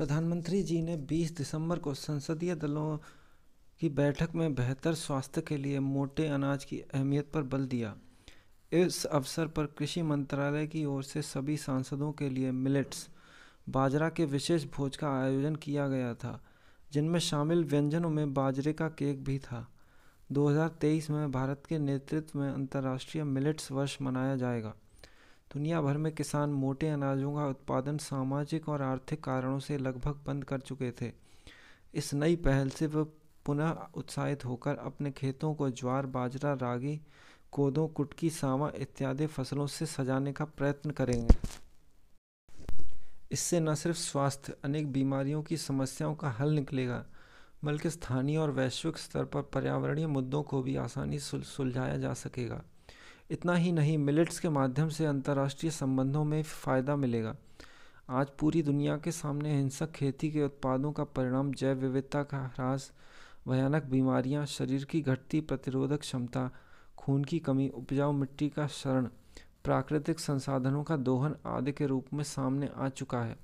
प्रधानमंत्री जी ने 20 दिसंबर को संसदीय दलों की बैठक में बेहतर स्वास्थ्य के लिए मोटे अनाज की अहमियत पर बल दिया इस अवसर पर कृषि मंत्रालय की ओर से सभी सांसदों के लिए मिलेट्स बाजरा के विशेष भोज का आयोजन किया गया था जिनमें शामिल व्यंजनों में बाजरे का केक भी था 2023 में भारत के नेतृत्व में अंतर्राष्ट्रीय मिलेट्स वर्ष मनाया जाएगा दुनिया भर में किसान मोटे अनाजों का उत्पादन सामाजिक और आर्थिक कारणों से लगभग बंद कर चुके थे इस नई पहल से वह पुनः उत्साहित होकर अपने खेतों को ज्वार बाजरा रागी कोदों कुटकी सावा इत्यादि फसलों से सजाने का प्रयत्न करेंगे इससे न सिर्फ स्वास्थ्य अनेक बीमारियों की समस्याओं का हल निकलेगा बल्कि स्थानीय और वैश्विक स्तर पर पर्यावरणीय मुद्दों को भी आसानी से सुलझाया जा सकेगा इतना ही नहीं मिलिट्स के माध्यम से अंतर्राष्ट्रीय संबंधों में फ़ायदा मिलेगा आज पूरी दुनिया के सामने हिंसक खेती के उत्पादों का परिणाम जैव विविधता का ह्रास भयानक बीमारियां, शरीर की घटती प्रतिरोधक क्षमता खून की कमी उपजाऊ मिट्टी का शरण प्राकृतिक संसाधनों का दोहन आदि के रूप में सामने आ चुका है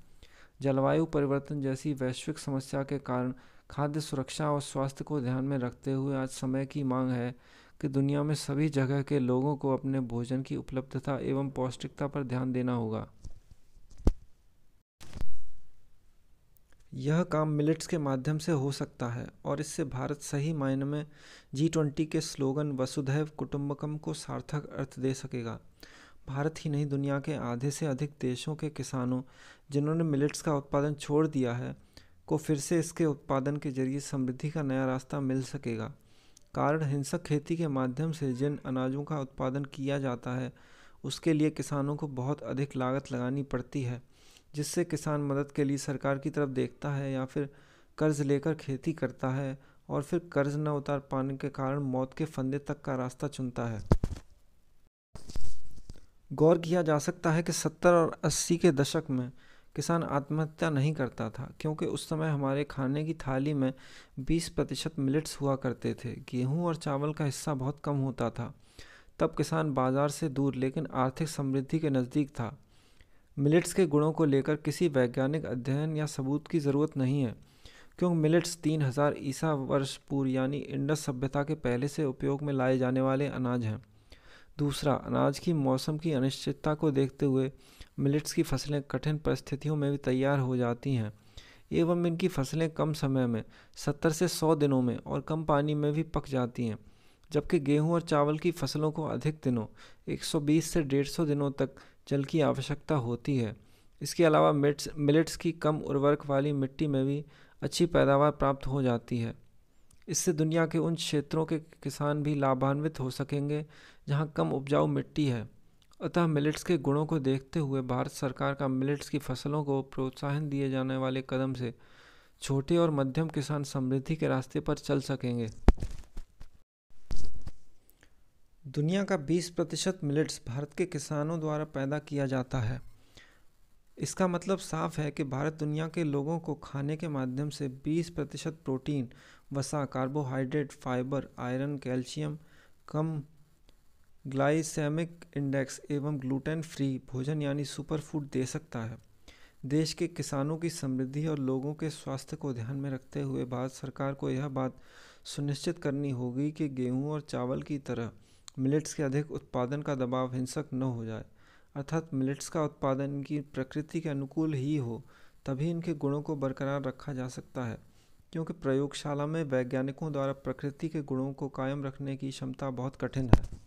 जलवायु परिवर्तन जैसी वैश्विक समस्या के कारण खाद्य सुरक्षा और स्वास्थ्य को ध्यान में रखते हुए आज समय की मांग है कि दुनिया में सभी जगह के लोगों को अपने भोजन की उपलब्धता एवं पौष्टिकता पर ध्यान देना होगा यह काम मिलिट्स के माध्यम से हो सकता है और इससे भारत सही मायने में जी ट्वेंटी के स्लोगन वसुधैव कुटुम्बकम को सार्थक अर्थ दे सकेगा भारत ही नहीं दुनिया के आधे से अधिक देशों के किसानों जिन्होंने मिलेट्स का उत्पादन छोड़ दिया है को फिर से इसके उत्पादन के जरिए समृद्धि का नया रास्ता मिल सकेगा कारण हिंसक खेती के माध्यम से जिन अनाजों का उत्पादन किया जाता है उसके लिए किसानों को बहुत अधिक लागत लगानी पड़ती है जिससे किसान मदद के लिए सरकार की तरफ देखता है या फिर कर्ज लेकर खेती करता है और फिर कर्ज न उतार पाने के कारण मौत के फंदे तक का रास्ता चुनता है गौर किया जा सकता है कि सत्तर और अस्सी के दशक में किसान आत्महत्या नहीं करता था क्योंकि उस समय हमारे खाने की थाली में 20 प्रतिशत मिलिट्स हुआ करते थे गेहूं और चावल का हिस्सा बहुत कम होता था तब किसान बाजार से दूर लेकिन आर्थिक समृद्धि के नज़दीक था मिलिट्स के गुणों को लेकर किसी वैज्ञानिक अध्ययन या सबूत की ज़रूरत नहीं है क्योंकि तीन 3000 ईसा वर्ष पूर्व यानी इंडस सभ्यता के पहले से उपयोग में लाए जाने वाले अनाज हैं दूसरा अनाज की मौसम की अनिश्चितता को देखते हुए मिलेट्स की फसलें कठिन परिस्थितियों में भी तैयार हो जाती हैं एवं इनकी फसलें कम समय में सत्तर से सौ दिनों में और कम पानी में भी पक जाती हैं जबकि गेहूं और चावल की फसलों को अधिक दिनों 120 से 150 दिनों तक जल की आवश्यकता होती है इसके अलावा मिट्स मिलेट्स की कम उर्वरक वाली मिट्टी में भी अच्छी पैदावार प्राप्त हो जाती है इससे दुनिया के उन क्षेत्रों के किसान भी लाभान्वित हो सकेंगे जहाँ कम उपजाऊ मिट्टी है अतः मिलेट्स के गुणों को देखते हुए भारत सरकार का मिलेट्स की फसलों को प्रोत्साहन दिए जाने वाले कदम से छोटे और मध्यम किसान समृद्धि के रास्ते पर चल सकेंगे दुनिया का 20 प्रतिशत मिलेट्स भारत के किसानों द्वारा पैदा किया जाता है इसका मतलब साफ है कि भारत दुनिया के लोगों को खाने के माध्यम से 20 प्रतिशत प्रोटीन वसा कार्बोहाइड्रेट फाइबर आयरन कैल्शियम कम ग्लाइसेमिक इंडेक्स एवं ग्लूटेन फ्री भोजन यानी सुपर फूड दे सकता है देश के किसानों की समृद्धि और लोगों के स्वास्थ्य को ध्यान में रखते हुए भारत सरकार को यह बात सुनिश्चित करनी होगी कि गेहूं और चावल की तरह मिलेट्स के अधिक उत्पादन का दबाव हिंसक न हो जाए अर्थात मिलेट्स का उत्पादन इनकी प्रकृति के अनुकूल ही हो तभी इनके गुणों को बरकरार रखा जा सकता है क्योंकि प्रयोगशाला में वैज्ञानिकों द्वारा प्रकृति के गुणों को कायम रखने की क्षमता बहुत कठिन है